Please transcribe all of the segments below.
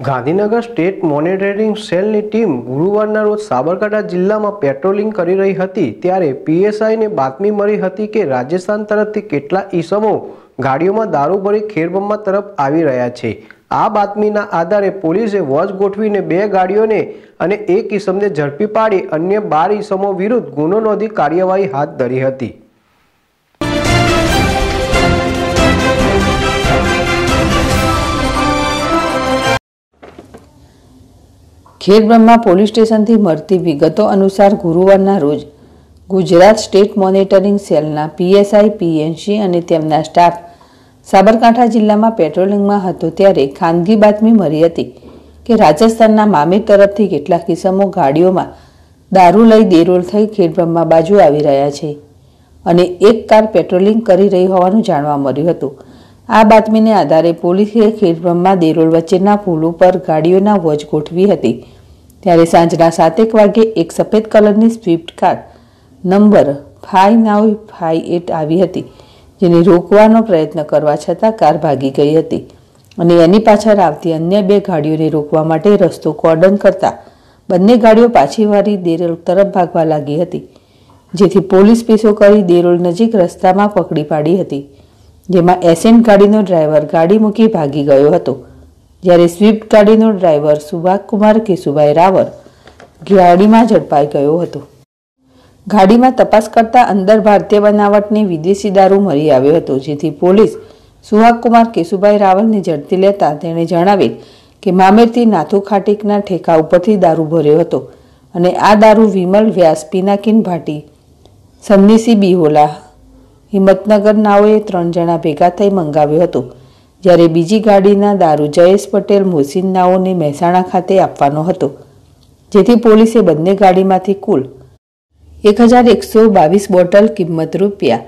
Gandhinagar state monitoring સેલની team ગુરુવારના રોજ સાબરકાંઠા જિલ્લામાં પેટ્રોલિંગ કરી રહી હતી ત્યારે પીએસઆઈને બાતમી મળી હતી કે રાજસ્થાન તરફથી કેટલા ઈસમો ગાડીઓમાં દારૂ ભરી ખેરબમ્મા તરફ આવી રહ્યા છે આ બાતમીના આધારે પોલીસે વોચ ગોઠવીને બે ગાડીઓને અને એક ઈસમને ઝડપી પાડી અન્ય બાર ઈસમો વિરુદ્ધ ગુનો નોંધી કાર્યવાહી હાથ ધરી હતી ખેરબ્રહ્મા પોલીસ સ્ટેશનથી મળતી વિગતો અનુસાર ગુરુવારના રોજ ગુજરાત સ્ટેટ મોનિટરિંગ સેલના પીએસઆઈ પીએનસી અને તેમના સ્ટાફ સાબરકાંઠા જિલ્લામાં પેટ્રોલિંગમાં હતો ત્યારે ખાનગી બાતમી મળી હતી કે રાજસ્થાનના મામેર તરફથી કેટલાક કિસમો ગાડીઓમાં દારૂ લઈ દેરોલ થઈ ખેડબ્રહ્મા બાજુ આવી રહ્યા છે અને એક કાર પેટ્રોલિંગ કરી રહી હોવાનું જાણવા મળ્યું હતું આ બાતમીને આધારે પોલીસે ખેડબ્રહ્મા દેરોલ વચ્ચેના પુલ ઉપર ગાડીઓના વોચ ગોઠવી હતી ત્યારે સાંજના સાતેક વાગે એક સફેદ કલરની Swift car number five nine five eight આવી હતી જેને રોકવાનો પ્રયત્ન કરવા છતાં કાર ભાગી ગઈ હતી અને એની પાછળ આવતી અન્ય બે ગાડીઓને રોકવા માટે રસ્તો કોર્ડન કરતા બંને ગાડીઓ પાછી વાળી દેરોલ તરફ ભાગવા લાગી હતી જેથી પોલીસ પીછો કરી દેરોલ નજીક રસ્તામાં પકડી પાડી હતી જેમાં એસેન્ટ ગાડીનો ડ્રાઈવર ગાડી મૂકી ભાગી ગયો હતો જ્યારે સ્વિફ્ટ ગાડીનો ડ્રાઈવર સુભાગકુમાર કેશુભાઈ રાવર ગાડીમાં ઝડપાઈ ગયો હતો ગાડીમાં તપાસ કરતા અંદર ભારતીય બનાવટની વિદેશી દારૂ મળી આવ્યો હતો જેથી પોલીસ સુહાગકુમાર કેશુભાઈ રાવલને ઝડપી લેતા તેણે જણાવેલ કે મામેરથી નાથુ ખાટીકના ઠેકા ઉપરથી દારૂ ભર્યો હતો અને આ દારૂ વિમલ વ્યાસ પિનાકીન ભાટી સન્નીસી બિહોલા હિંમતનગરનાઓએ ત્રણ જણા ભેગા થઈ મંગાવ્યું હતું જ્યારે બીજી ગાડીના દારૂ જયેશ પટેલ મોહસિનનાઓને મહેસાણા ખાતે આપવાનો હતો જેથી પોલીસે બંને ગાડીમાંથી કુલ એક હજાર એકસો બાવીસ બોટલ કિંમત રૂપિયા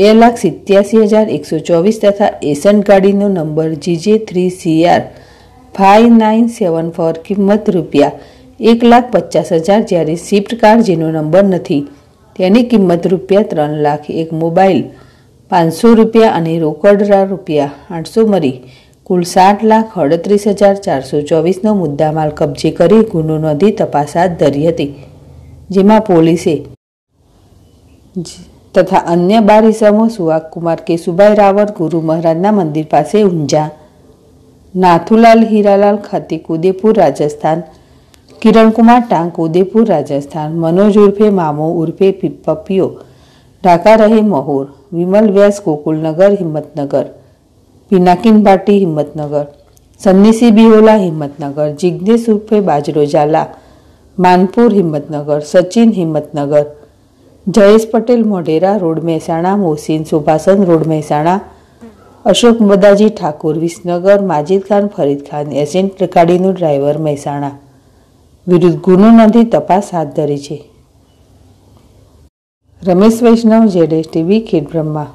બે લાખ સિત્યાસી હજાર એકસો ચોવીસ તથા એસન ગાડીનો number GJ three CR five nine seven four કિંમત રૂપિયા એક લાખ પચાસ હજાર જ્યારે સ્વિફ્ટ કાર જેનો નંબર નથી તેની કિંમત રૂપિયા ત્રણ લાખ એક મોબાઈલ પાંચસો રૂપિયા અને રોકડરા રૂપિયા આઠસો મરી કુલ સાત લાખ અડત્રીસ હજાર ચારસો ચોવીસનો મુદ્દામાલ કબજે કરી ગુનો નોંધી તપાસ હાથ ધરી હતી જેમાં પોલીસે તથા અન્ય બાર ઇસમો સુવાકુમાર કેશુભાઈ રાવત ગુરુ મહારાજના મંદિર પાસે ઊંઝા નાથુલાલ હીરાલાલ ખાતે ઉદેપુર રાજસ્થાન કિરણકુમાર ટાંક ઉદયપુર રાજસ્થાન મનોજ ઉર્ફે મામો ઉર્ફે પપ્પીઓ ઢાકા રહે મહોર વિમલ વ્યાસ ગોકુલનગર હિંમતનગર પિનાકીન બાટી હિંમતનગર સન્નીસી બિહોલા હિંમતનગર જિજ્ઞેશ ઉર્ફે Bajro Zala Manpur Himmatnagar Sachin Himmatnagar Jayesh Patel Modhera road Mehsana Mohsin Subhashan road Mehsana Ashok Madaji Thakur Visnagar Majid Khan Farid Khan Accent રેકાડીનું ડ્રાઈવર મહેસાણા વિરુદ્ધ ગુનો નોંધી તપાસ હાથ ધરી છે રમેશ વૈષ્ણવ જેડેશ ટીવી ખેડ બ્રહ્મા